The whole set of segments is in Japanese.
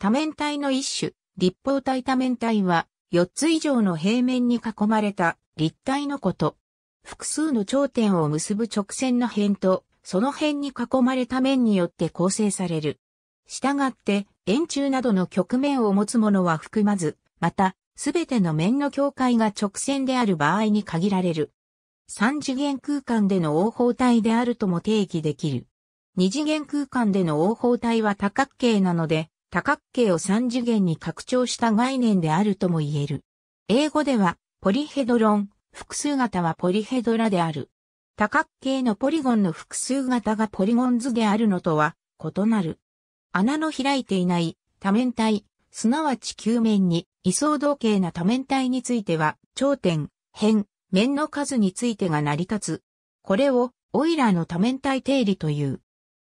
多面体の一種、立方体多面体は、4つ以上の平面に囲まれた立体のこと。複数の頂点を結ぶ直線の辺と、その辺に囲まれた面によって構成される。したがって、円柱などの局面を持つものは含まず、また、すべての面の境界が直線である場合に限られる。三次元空間での応報体であるとも定義できる。二次元空間での応報体は多角形なので、多角形を三次元に拡張した概念であるとも言える。英語では、ポリヘドロン、複数型はポリヘドラである。多角形のポリゴンの複数型がポリゴン図であるのとは異なる。穴の開いていない多面体、すなわち球面に位相同形な多面体については、頂点、辺、面の数についてが成り立つ。これを、オイラーの多面体定理という。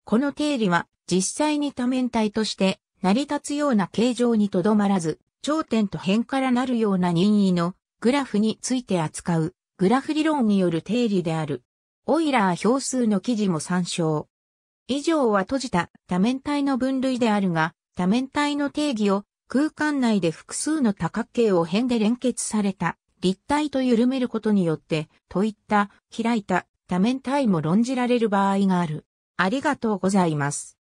この定理は、実際に多面体として成り立つような形状にとどまらず、頂点と辺からなるような任意のグラフについて扱うグラフ理論による定理である。オイラー表数の記事も参照。以上は閉じた多面体の分類であるが、多面体の定義を空間内で複数の多角形を辺で連結された立体と緩めることによって、といった開いた多面体も論じられる場合がある。ありがとうございます。